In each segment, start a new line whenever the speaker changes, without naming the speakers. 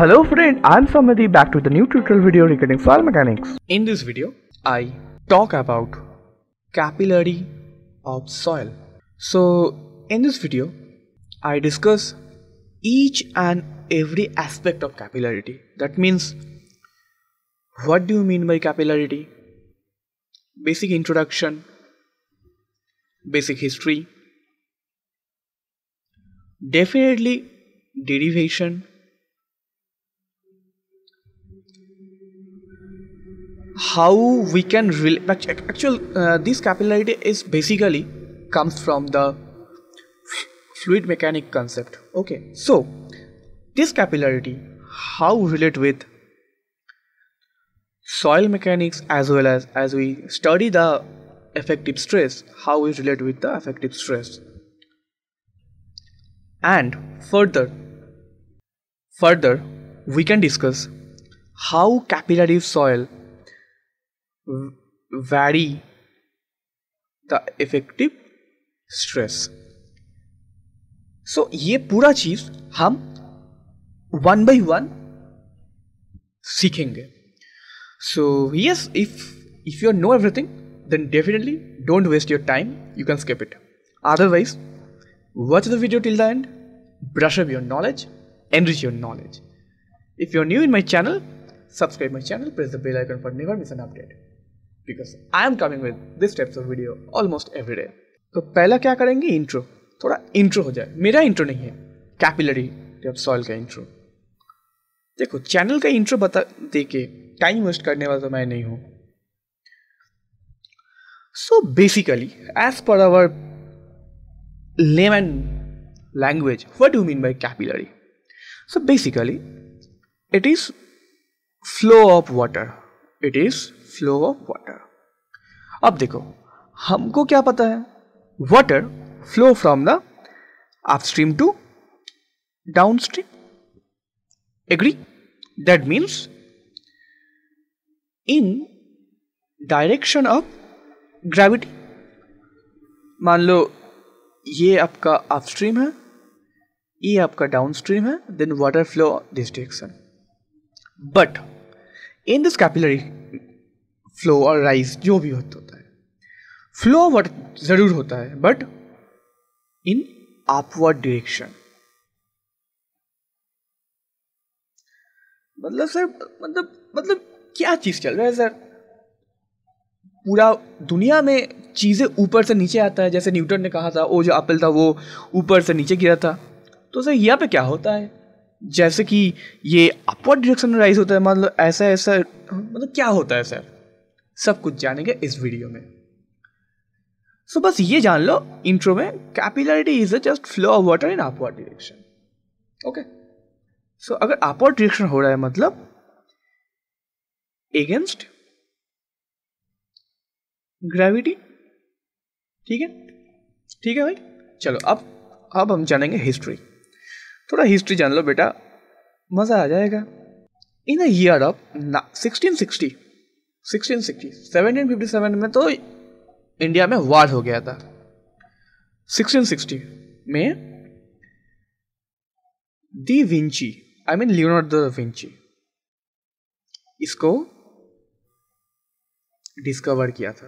Hello friend, I'm Samadhi back with a new tutorial video regarding soil mechanics. In this video, I talk about capillary of soil. So in this video, I discuss each and every aspect of capillarity. That means what do you mean by capillarity? Basic introduction, basic history, definitely derivation how we can relate actually uh, this capillarity is basically comes from the fluid mechanic concept okay so this capillarity how relate with soil mechanics as well as as we study the effective stress how we relate with the effective stress and further further we can discuss how capillary soil vary the effective stress. so, ये पूरा चीज हम one by one सीखेंगे So yes, if if you know everything, then definitely don't waste your time. You can skip it. Otherwise, watch the video till the end, brush up your knowledge, enrich your knowledge. If you're new in my channel, subscribe my channel, press the bell icon for never miss an update. Because I am coming with this types of video almost every day तो पहला क्या करेंगे intro थोड़ा intro हो जाए मेरा intro नहीं है कैपिलरी टिप सॉइल का इंट्रो देखो चैनल का इंट्रो बता दे के टाइम वेस्ट करने वाला तो मैं नहीं हूं so basically as per our layman language what do mean by capillary so basically it is flow of water it is flow of water अब देखो हमको क्या पता है water flow from the upstream to downstream agree that means in direction of gravity मान लो ये आपका अपस्ट्रीम है ये आपका डाउनस्ट्रीम है then water flow this direction but in this capillary flow और राइज जो भी होता है फ्लो वर्ड ज़रूर होता है बट इन अपवर्ड डिरेक्शन मतलब सर मतलब मतलब क्या चीज़ चल रहा है सर पूरा दुनिया में चीज़ें ऊपर से नीचे आता है जैसे न्यूटन ने कहा था वो जो एप्पल था वो ऊपर से नीचे गिरा था तो सर यहाँ पे क्या होता है जैसे कि ये अपवर्ड डायरेक्शन में राइज होता है मतलब ऐसा ऐसा मतलब क्या होता है सर सब कुछ जानेंगे इस वीडियो में सो so, बस ये जान लो इंट्रो में capillarity is a just flow of water in upward direction okay so अगर अपवर्ड डिरेक्शन हो रहा है मतलब एगेंस्ट ग्रेविटी ठीक है ठीक है भाई चलो अब अब हम जानेंगे हिस्ट्री थोड़ा हिस्ट्री जान लो बेटा मज़ा आ जाएगा in a year of sixteen sixty sixteen sixty seventeen fifty seven में तो इंडिया में वार हो गया था सिक्सटीन सिक्सटी में da Vinci I mean da Vinci इसको डिस्कवर किया था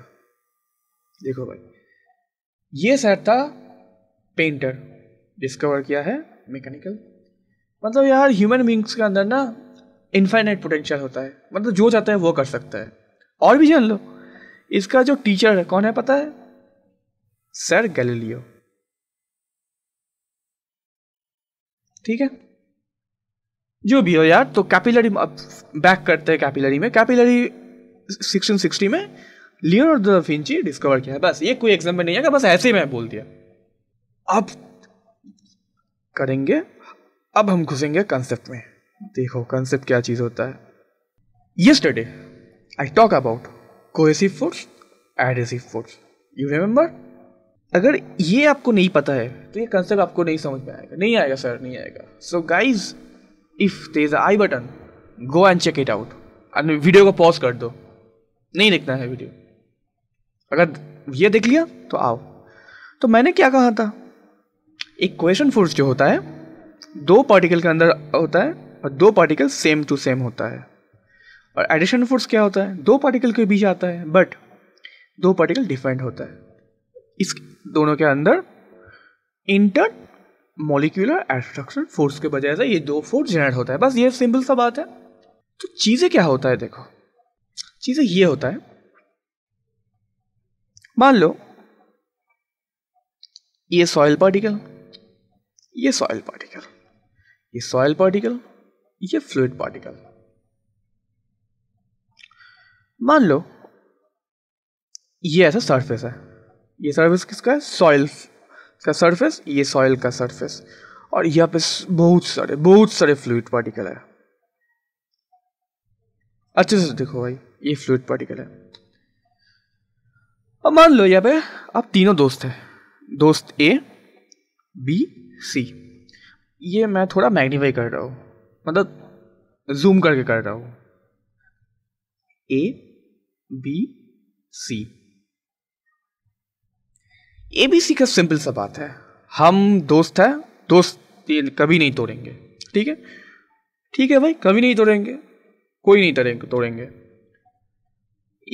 देखो भाई ये सर था पेंटर डिस्कवर किया है मैकेनिकल मतलब यार ह्यूमन बींग्स के अंदर ना इन्फाइनाइट पोटेंशियल होता है मतलब जो चाहता है वो कर सकता है और भी जान लो इसका जो टीचर है कौन है पता है सर गैलीलियो ठीक है जो भी हो यार तो कैपिलरी अब बैक करते हैं कैपिलरी में कैपिलरी 1660 में लियोनार्डो दा फिंची डिस्कवर किया है बस ये कोई एग्जाम्पल नहीं है बस ऐसे ही मैं बोल दिया अब करेंगे अब हम घुसेंगे कंसेप्ट में देखो कंसेप्ट क्या चीज़ होता है study I talk about cohesive force, adhesive force. You remember? अगर ये आपको नहीं पता है तो ये कंसेप्ट आपको नहीं समझ में आएगा नहीं आएगा सर नहीं आएगा so guys if there is I button go and check it out video को पॉज कर दो नहीं देखना है वीडियो अगर ये देख लिया तो आओ तो मैंने क्या कहा था एक क्वेश्चन फोर्स जो होता है दो पार्टिकल के अंदर होता है और दो पार्टिकल सेम टू सेम होता है और एडिशन फोर्स क्या होता है दो पार्टिकल के बीच आता है बट दो पार्टिकल डिफरेंट होता है इस दोनों के अंदर इंटर मोलिकुलर एट्रैक्शन फोर्स के बजाय से ये दो फोर्स जनरेट होता है बस ये सिंपल सा बात है तो चीज़ें क्या होता है देखो चीज़ें ये होता है मान लो ये सॉयल पार्टिकल ये सॉयल पार्टिकल ये सॉयल पार्टिकल ये फ्लूड पार्टिकल मान लो ये ऐसा सरफेस है ये सरफेस किसका है सॉइल का सरफेस ये सॉइल का सरफेस और यहाँ पे बहुत सारे बहुत सारे फ्लूड पार्टिकल है अच्छे से देखो भाई ये फ्लूड पार्टिकल है अब मान लो यहाँ पे आप तीनों दोस्त हैं दोस्त ए बी सी ये मैं थोड़ा मैग्नीफाई कर रहा हूँ मतलब जूम करके कर रहा हूँ A B C A B C का सिंपल सा बात है हम दोस्त है दोस्त कभी नहीं तोड़ेंगे ठीक है ठीक है भाई कभी नहीं तोड़ेंगे कोई नहीं तोड़ेंगे तोड़ेंगे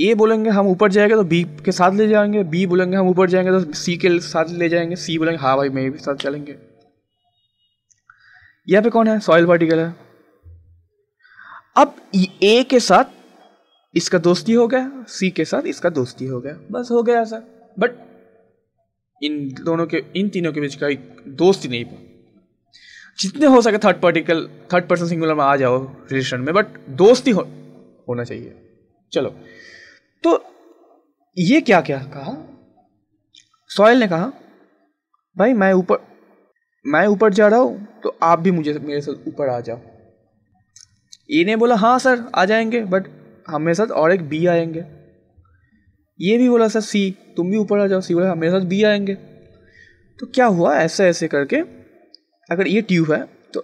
ए बोलेंगे हम ऊपर जाएंगे तो बी के साथ ले जाएंगे बी बोलेंगे हम ऊपर जाएंगे तो सी के साथ ले जाएंगे सी बोलेंगे हाँ भाई मेरे भी साथ चलेंगे यहाँ पे कौन है सॉयल पार्टिकल है अब ए के साथ इसका दोस्ती हो गया सी के साथ इसका दोस्ती हो गया बस हो गया सर बट इन दोनों के इन तीनों के बीच का ही नहीं जितने हो सके third particle third person singular में आ जाओ रिलेशन में बट दोस्ती हो, होना चाहिए चलो तो ये क्या क्या कहा सॉयल ने कहा भाई मैं ऊपर मैं ऊपर जा रहा हूँ तो आप भी मुझे मेरे साथ ऊपर आ जाओ ये ने बोला हाँ सर आ जाएंगे बट हमारे साथ और एक बी आएंगे ये भी बोला सर सी तुम भी ऊपर आ जाओ सी बोला हमारे साथ बी आएंगे तो क्या हुआ ऐसे ऐसे करके अगर ये ट्यूब है तो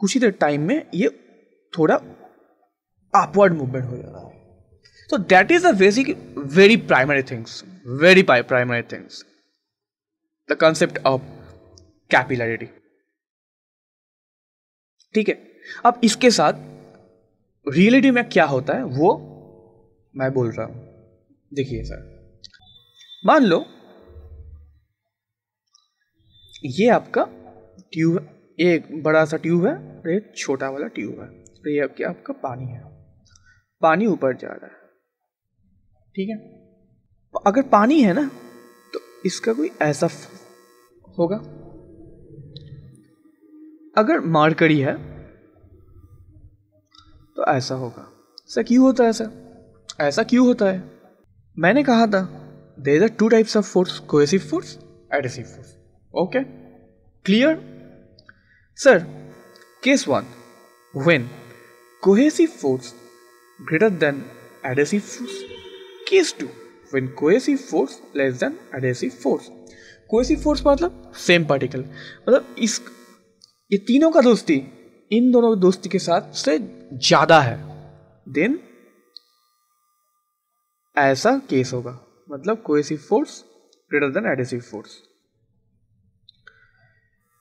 कुछ ही देर टाइम में ये थोड़ा अपवर्ड मूवमेंट हो जाता है तो that is the basic very primary things very primary things the concept of capillarity ठीक है अब इसके साथ रियलिटी में क्या होता है वो मैं बोल रहा हूं देखिए सर मान लो ये आपका ट्यूब है एक बड़ा सा ट्यूब है और एक छोटा वाला ट्यूब है और तो ये आपके आपका पानी है पानी ऊपर जा रहा है ठीक है अगर पानी है ना तो इसका कोई ऐसा होगा अगर मारकड़ी है तो ऐसा होगा ऐसा क्यों होता है ऐसा ऐसा क्यों होता है मैंने कहा था there are two types of force cohesive force adhesive force okay clear sir case one when cohesive force greater than adhesive force case two when cohesive force less than adhesive force cohesive force मतलब same particle मतलब इस ये तीनों का दोस्ती इन दोनों दोस्ती के साथ से ज़्यादा है देन ऐसा केस होगा मतलब cohesive force greater than adhesive force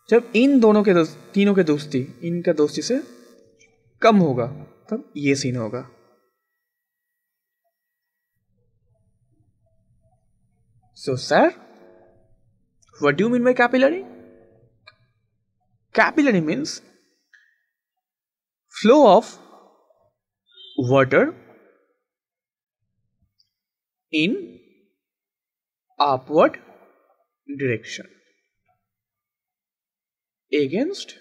जब इन दोनों के दोस्त तीनों के दोस्ती इनका दोस्ती से कम होगा तब ये सीन होगा so sir what do mean by capillary capillary means flow of water in upward direction against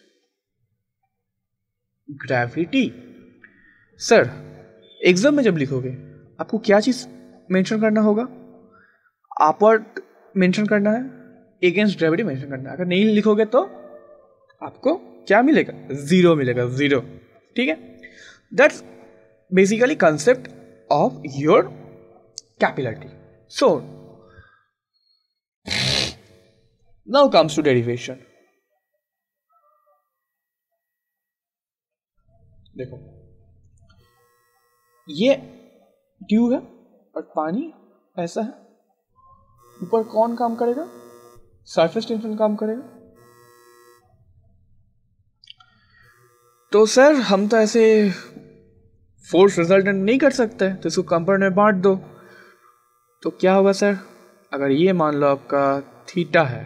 gravity sir exam में जब लिखोगे आपको क्या चीज़ मेंशन करना होगा अपवर्ड मेंशन करना है एगेंस्ट ग्रेविटी मेंशन करना है अगर नहीं लिखोगे तो आपको क्या मिलेगा ज़ीरो मिलेगा ज़ीरो ठीक है that's basically concept of your capillarity so now comes to derivation देखो ये ट्यूब है और पानी ऐसा है ऊपर कौन काम करेगा सरफेस टेंशन काम करेगा तो सर हम तो ऐसे फोर्स रिजल्टेंट नहीं कर सकते तो इसको कंपोनेंट में बांट दो तो क्या होगा सर अगर ये मान लो आपका थीटा है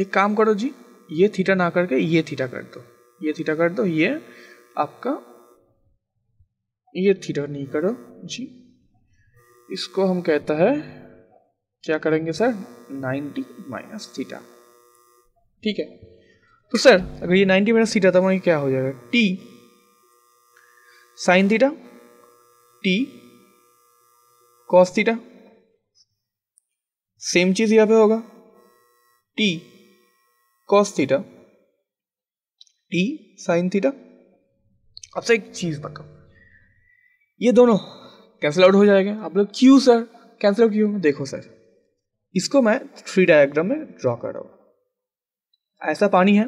एक काम करो जी ये थीटा ना करके ये थीटा कर दो ये थीटा कर दो ये आपका ये थीटा नहीं करो जी इसको हम कहता है क्या करेंगे सर 90 माइनस थीटा ठीक है तो सर अगर ये 90 माइनस थीटा था तो क्या हो जाएगा T sine theta T cos theta same चीज यहां पे होगा T cos theta T sine theta अब सर एक चीज बताओ ये दोनों कैंसिल आउट हो जाएगा आप लोग क्यू सर कैंसिल क्यू क्यों देखो सर इसको मैं थ्री डायग्राम में ड्रॉ कर रहा हूँ ऐसा पानी है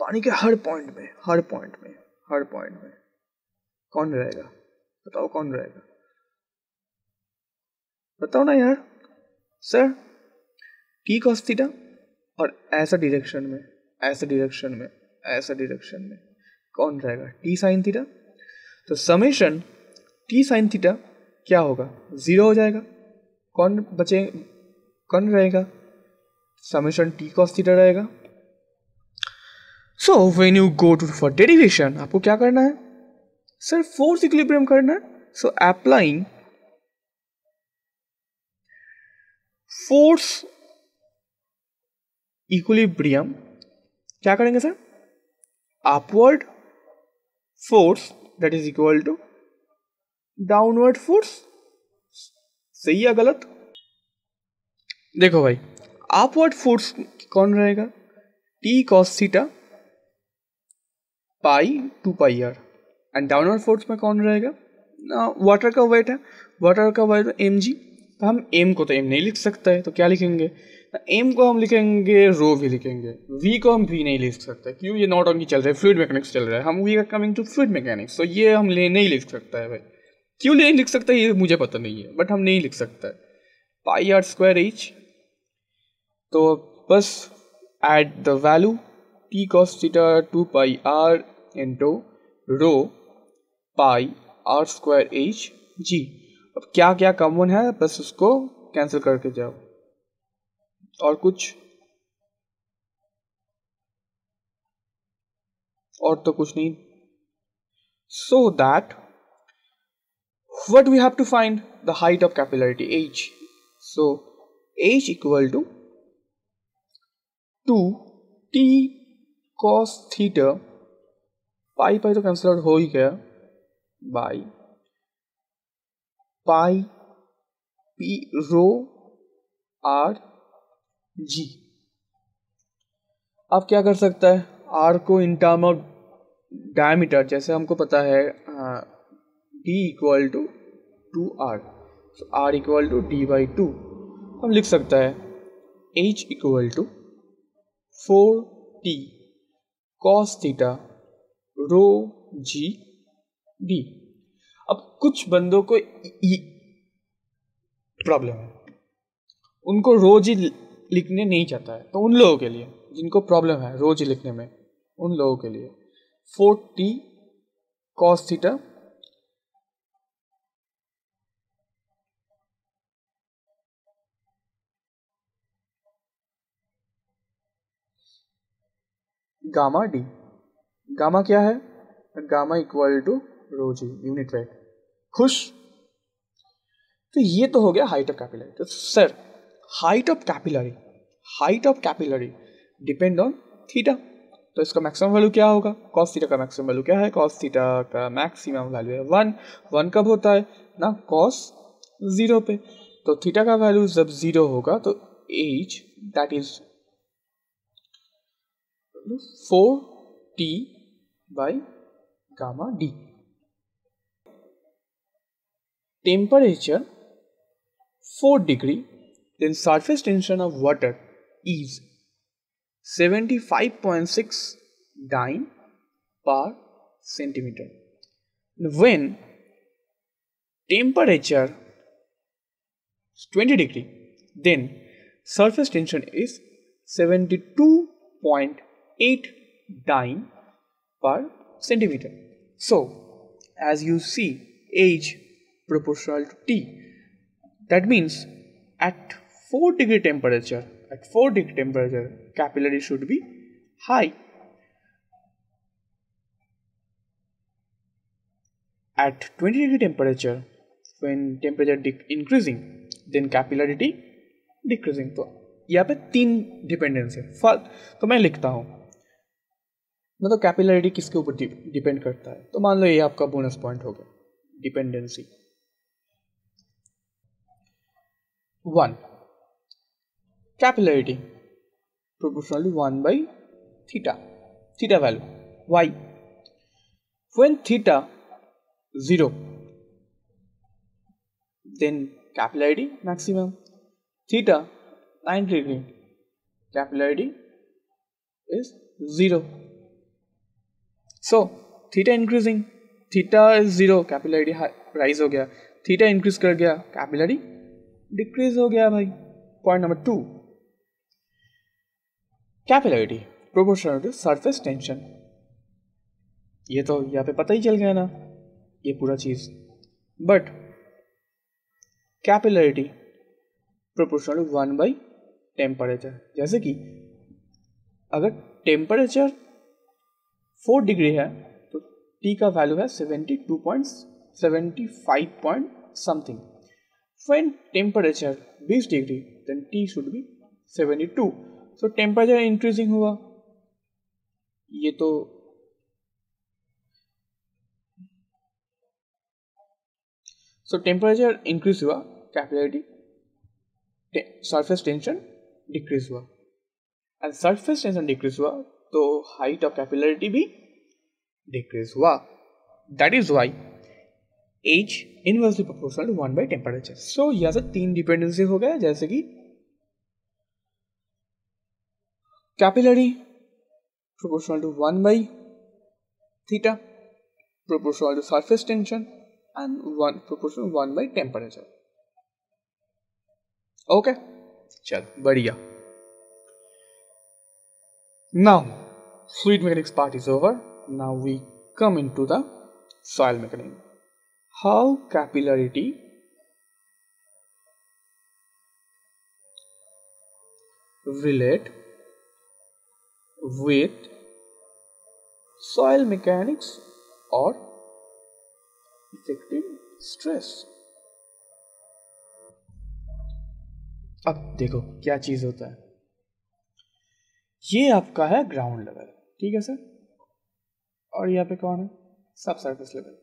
पानी के हर पॉइंट में हर पॉइंट में हर पॉइंट में कौन रहेगा बताओ कौन रहेगा बताओ ना यार सर की कॉस्थीटा और ऐसा डिरेक्शन में ऐसा डिरेक्शन में ऐसा डिरेक्शन में कौन रहेगा टी साइन थीटा तो समेशन टी साइन थीटा क्या होगा ज़ीरो हो जाएगा कौन बचे कौन रहेगा समेशन टी कॉस थीटा रहेगा so when you go to for derivation आपको क्या करना है सर फोर्स इक्विलिब्रियम करना है सो अप्लाइंग फोर्स इक्विलिब्रियम क्या करेंगे sir upward force that is equal to downward force सही या गलत देखो भाई अपवर्ड फोर्स कौन रहेगा T cos theta pi two pi R and downward force में कौन रहेगा वाटर का वेट है वाटर का वेट एम जी तो हम एम को तो एम नहीं लिख सकते हैं तो क्या लिखेंगे एम को हम लिखेंगे रो भी लिखेंगे वी को हम वी नहीं लिख सकते क्यों ये नॉट ऑनली चल रहा है फ्लूड मैकेनिक्स चल रहा है हम we are coming to fluid mechanics तो ये हम ले नहीं लिख सकता है भाई क्यों नहीं लिख सकता ये मुझे पता नहीं है बट हम नहीं लिख सकता है पाई आर स्क्वायर एच तो बस at the value T cos theta two pi R into rho pi R square H G अब क्या क्या कॉमन है बस उसको कैंसिल करके जाओ और कुछ और तो कुछ नहीं so that what we have to find the height of capillarity H so H equal to two T cos theta pi pi तो कैंसिल आउट हो ही गया by pi P rho R G अब क्या कर सकता है आर को इन टर्म ऑफ डायमीटर जैसे हमको पता है D equal to two R R equal to D by two हम लिख सकता है H equal to four T cos theta rho G D अब कुछ बंदों को प्रॉब्लम है उनको रोज ही लिखने नहीं चाहता है तो उन लोगों के लिए जिनको प्रॉब्लम है रोज लिखने में उन लोगों के लिए four T cos theta gamma D gamma क्या है gamma equal to rho G unit weight खुश तो ये तो हो गया हाइट ऑफ कैपिलरी तो sir height of capillary height of capillary depend on theta तो इसका मैक्सिमम वैल्यू क्या होगा कॉस थीटा का मैक्सिमम वैल्यू क्या है कॉस थीटा का मैक्सिमम वैल्यू है वन वन कब होता है ना कॉस जीरो पे तो थीटा का वैल्यू जब जीरो होगा तो H that is 4t by gamma d. Temperature 4 degree then surface tension of water is 75.6 dyne per centimeter. When temperature 20 degree then surface tension is 72. 8 dyne per centimeter. So, as you see, age proportional to T. That means at 4 degree temperature, at 4 degree temperature, capillary should be high. At 20 degree temperature, when temperature increasing, then capillarity decreasing. So, here are three dependencies. First, so I लिखता हूँ मतलब capillarity किसके ऊपर depend करता है तो मान लो ये आपका बोनस पॉइंट हो गया dependency one capillarity proportional one by theta theta value why when theta zero then capillarity maximum theta nine degree capillarity is zero so theta increasing theta is zero capillary rise हो गया theta increase कर गया capillary decrease हो गया भाई point number two capillarity proportional to surface tension ये तो यहाँ पे पता ही चल गया ना ये पूरा चीज़ but capillarity proportional to one by temperature जैसे कि अगर टेम्परेचर फोर डिग्री है तो टी का वैल्यू है seventy two point seventy five point something fine temperature बीस degree then T should be seventy two so temperature increasing हुआ ये तो सो टेम्परेचर इंक्रीज हुआ कैपिलिटी सरफेस टेंशन डिक्रीज हुआ एंड सरफेस टेंशन डिक्रीज हुआ तो height of capillarity भी decrease हुआ that is why as inversely proportional one by temperature so यह से तीन डिपेंडेंसी हो गया जैसे कि capillary proportional to one by theta proportional to surface tension and one proportional one by temperature okay चल बढ़िया. Now fluid mechanics part is over now we come into the soil mechanics how capillarity relate with soil mechanics or effective stress अब देखो क्या चीज होता है ये आपका है ग्राउंड लेवल ठीक है सर और यहाँ पे कौन है सब सर्विस लेवल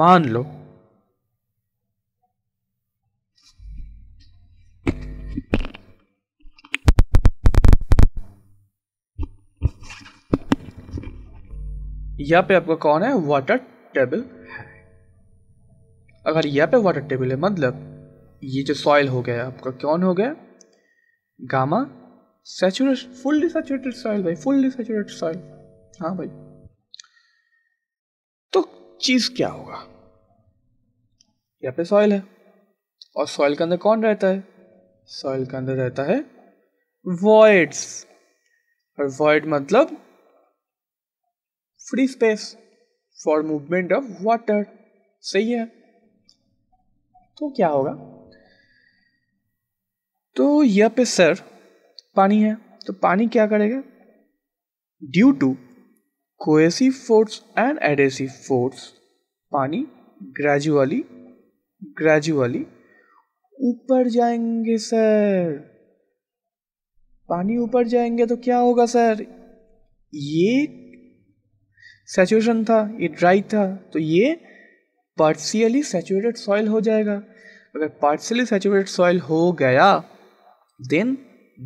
मान लो यहाँ पे आपका कौन है वाटर टेबल है अगर यहाँ पे वाटर टेबल है मतलब ये जो सॉइल हो गया आपका कौन हो गया gamma saturate fully saturated soil भाई फुल्ली सैचुरेटेड सॉइल हाँ भाई तो चीज क्या होगा यहाँ पे सॉइल है और सॉइल के अंदर कौन रहता है सॉइल के अंदर रहता है वॉइड्स और वॉइड मतलब free space for movement of water सही है तो क्या होगा तो यहाँ पे सर पानी है तो पानी क्या करेगा due to cohesive force and adhesive force पानी ग्रेजुअली ग्रेजुअली ऊपर जाएंगे सर पानी ऊपर जाएंगे तो क्या होगा सर ये सेचुएशन था ये ड्राई था तो ये पार्शियली सेचुरेटेड सॉइल हो जाएगा अगर पार्शियली सेचुरेटेड सॉइल हो गया देन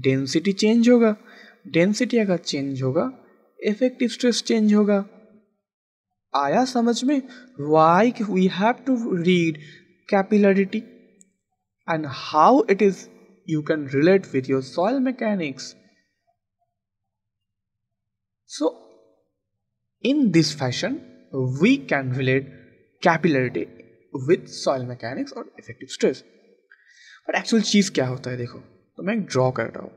डेंसिटी चेंज होगा डेंसिटी अगर चेंज होगा इफेक्टिव स्ट्रेस चेंज होगा आया समझ में why we have to read capillarity and how it is you can relate with your soil mechanics so in this fashion we can relate capillarity with soil mechanics और effective stress पर actual चीज क्या होता है देखो तो मैं draw कर रहा हूँ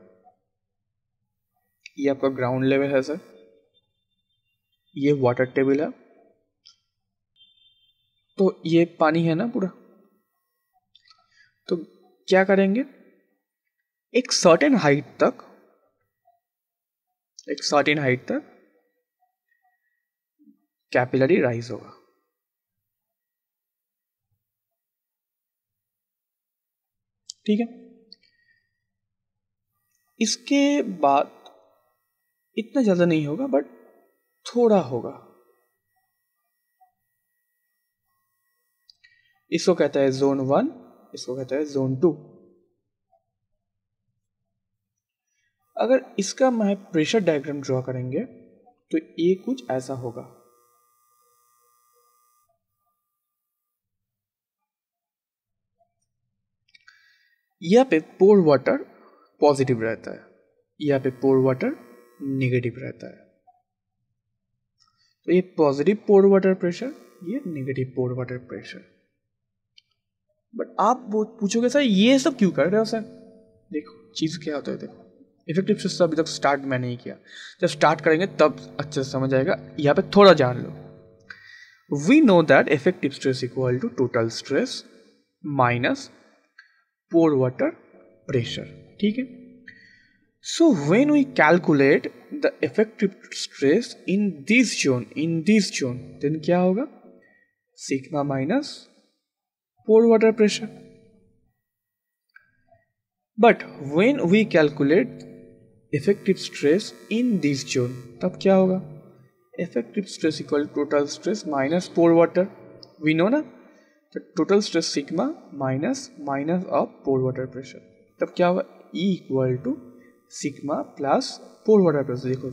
ये आपका ग्राउंड लेवल है सर ये वाटर टेबल है तो ये पानी है ना पूरा तो क्या करेंगे एक सर्टेन हाइट तक एक सर्टेन हाइट तक कैपिलरी राइज होगा ठीक है इसके बाद इतना ज़्यादा नहीं होगा बट थोड़ा होगा इसको कहता है जोन वन इसको कहता है जोन टू अगर इसका मैं प्रेशर डायग्राम ड्रॉ करेंगे तो ये कुछ ऐसा होगा यहां पे पोर वाटर पॉजिटिव रहता है यहाँ पे पोर वाटर निगेटिव रहता है तो ये पॉजिटिव पोर वाटर प्रेशर ये negative pore water pressure but आप पूछोगे सर ये सब क्यों कर रहे हो सर देखो चीज़ क्या होता है देखो इफेक्टिव सिस्टम अभी तक स्टार्ट में नहीं किया जब स्टार्ट करेंगे तब अच्छे से समझ आएगा यहाँ पे थोड़ा जान लो we know that effective stress equal to total stress minus pore water pressure ठीक है so when we calculate the effective stress in this zone in this zone then क्या होगा sigma minus pore water pressure but when we calculate effective stress in this zone तब क्या होगा effective stress equal total stress minus pore water we know ना तो total stress sigma minus minus of pore water pressure तब क्या होगा E equal to sigma plus pore water pressure देखो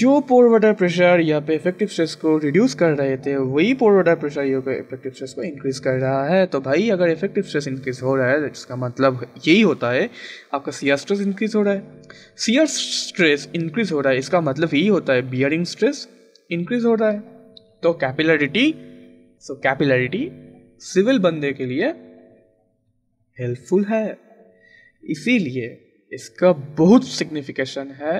जो पोर वाटर प्रेशर यहाँ पे इफेक्टिव स्ट्रेस को रिड्यूस कर रहे थे वही पोर वाटर प्रेशर यहाँ पे इफेक्टिव स्ट्रेस को इंक्रीज कर रहा है तो भाई अगर इफेक्टिव स्ट्रेस इंक्रीज हो रहा है इसका मतलब यही होता है आपका सीआर स्ट्रेस इंक्रीज हो रहा है सीआर स्ट्रेस इंक्रीज हो रहा है इसका मतलब यही होता है बियरिंग स्ट्रेस इंक्रीज हो रहा है तो कैपिलरिटी सो कैपिलरिटी सिविल बंदे के लिए हेल्पफुल है इसीलिए इसका बहुत सिग्निफिकेशन है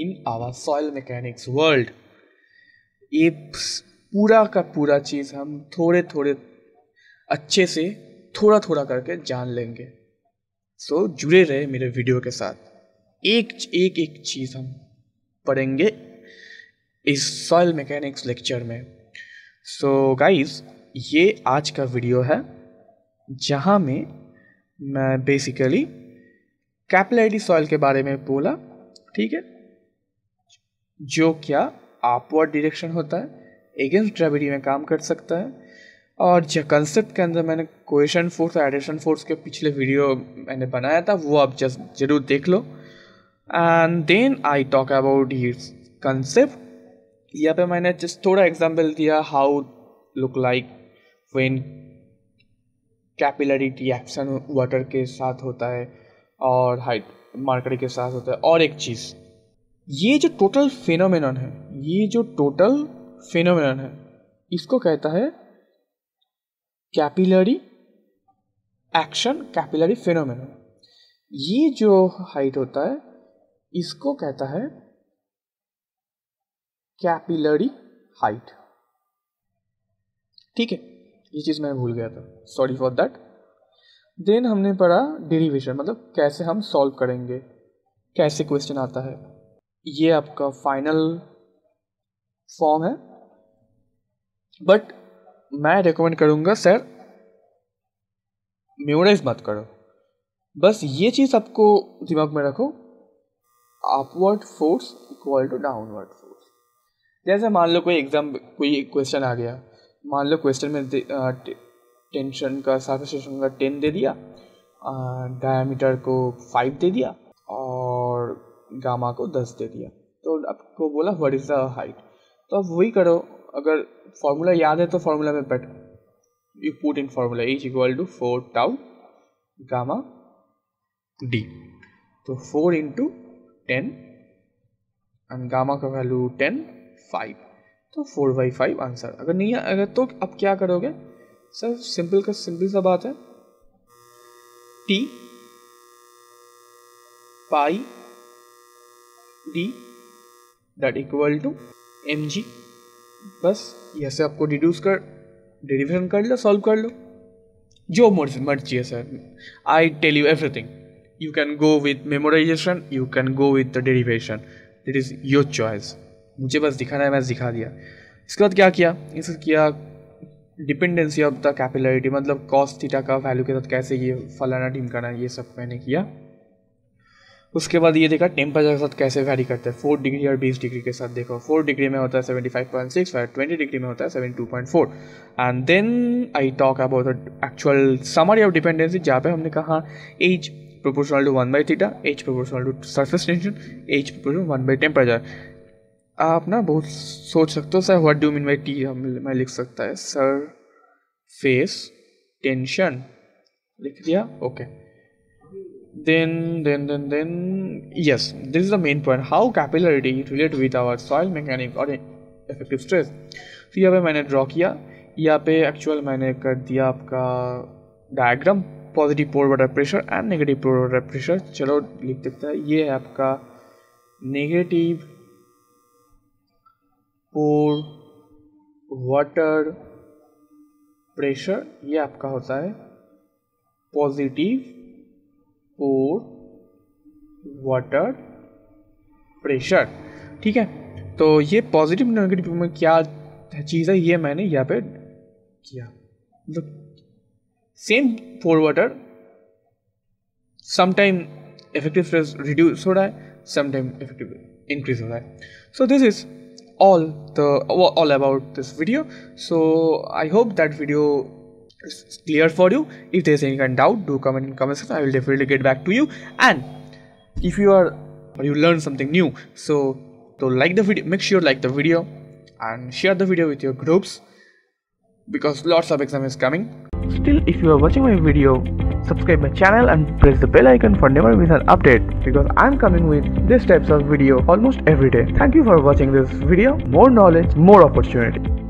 in our soil mechanics world ये पूरा का पूरा चीज़ हम थोड़े थोड़े अच्छे से थोड़ा थोड़ा करके जान लेंगे सो so, जुड़े रहे मेरे वीडियो के साथ एक एक एक चीज़ हम पढ़ेंगे इस सॉयल मैकेनिक्स लेक्चर में सो so, गाइस ये आज का वीडियो है जहाँ में मैं बेसिकली कैपिलरी सॉइल के बारे में बोला ठीक है जो क्या अपवर्ड डिरेक्शन होता है अगेंस्ट ग्रेविटी में काम कर सकता है और जो कंसेप्ट के अंदर मैंने कोएशन फोर्स और फोर्स के पिछले वीडियो मैंने बनाया था वो आप जस्ट जरूर देख लो and then I talk about his concept यहाँ पे मैंने जस्ट थोड़ा एग्जाम्पल दिया how look like when capillary reaction water के साथ होता है और हाइट मार्कर के साथ होता है और एक चीज़ ये जो टोटल फिनोमिन है ये जो टोटल फिनोमिन है इसको कहता है कैपिलरी एक्शन कैपिलरी फिनोमिन ये जो हाइट होता है इसको कहता है कैपिलरी हाइट ठीक है ये चीज़ मैं भूल गया था सॉरी फॉर दैट देन हमने पढ़ा डेरिवेशन मतलब कैसे हम सॉल्व करेंगे कैसे क्वेश्चन आता है ये आपका फाइनल फॉर्म है बट मैं रिकमेंड करूँगा सर मेमोराइज मत करो बस ये चीज़ आपको दिमाग में रखो upward force equal to downward force जैसे मान लो कोई एग्जाम कोई क्वेश्चन आ गया मान लो क्वेश्चन में टेंशन का सर्फेस टेंशन का टेन दे दिया डायमीटर को फाइव दे दिया और गामा को दस दे दिया तो आपको बोला व्हाट इज़ द हाइट तो आप वही करो अगर फार्मूला याद है तो फार्मूला में बैठ you put in formula is equal to four tau gamma d तो four into ten and gamma का वैल्यू टेन फाइव तो फोर बाई फाइव आंसर अगर नहीं अगर तो अब क्या करोगे सर सिंपल का सिंपल सा बात है टी पाई डी डेट इक्वल टू एम जी बस यह से आपको डिड्यूस कर डेरिवेशन कर लो सॉल्व कर लो जो मर्जी मर्जी है sir I tell you everything you can go with memorisation you can go with the derivation it is your choice मुझे बस दिखाना है मैं दिखा दिया इसके बाद क्या किया इसको किया डिपेंडेंसी ऑफ द कैपिलरिटी मतलब कॉस्ट थीटा का वैल्यू के साथ कैसे ये फलाना टीम करना है ये सब मैंने किया उसके बाद ये देखा टेम्परेचर के साथ कैसे वैरी करता है फोर डिग्री और बीस डिग्री के साथ देखो फोर डिग्री में होता है सेवेंटी फाइव पॉइंट सिक्स और ट्वेंटी डिग्री में होता है seventy two point four and then I talk about actual summary of dependency जहाँ पे हमने कहा h proportional to one by theta h proportional to surface tension h proportional one by temperature आप ना बहुत सोच सकते हो sir what do mean by T मैं लिख सकता है सर फेस टेंशन लिख दिया okay then then then then yes this is the main point how capillarity relate with our soil mechanic और इफेक्टिव स्ट्रेस तो यहाँ पे मैंने ड्रॉ किया यहाँ पे एक्चुअल मैंने कर दिया आपका diagram positive pore water pressure and negative pore water pressure चलो लिख देते है ये है आपका नेगेटिव पोर वाटर प्रेशर ये आपका होता है पॉजिटिव पोर वाटर प्रेशर ठीक है तो ये पॉजिटिव नेगेटिव में क्या चीज़ है ये मैंने यहाँ पे किया मतलब same pore water sometime effective reduce हो रहा है समटाइम इफेक्टिव इंक्रीज हो रहा है so this is all the all about this video so i hope that video is clear for you if there's any kind of doubt do comment in comment section i will definitely get back to you and if you are you learn something new so to like the video make sure like the video and share the video with your groups because lots of exam is coming still if you are watching my video subscribe my channel and press the bell icon for never miss an update because I'm coming with this types of video almost every day. Thank you for watching this video. More knowledge, more opportunity.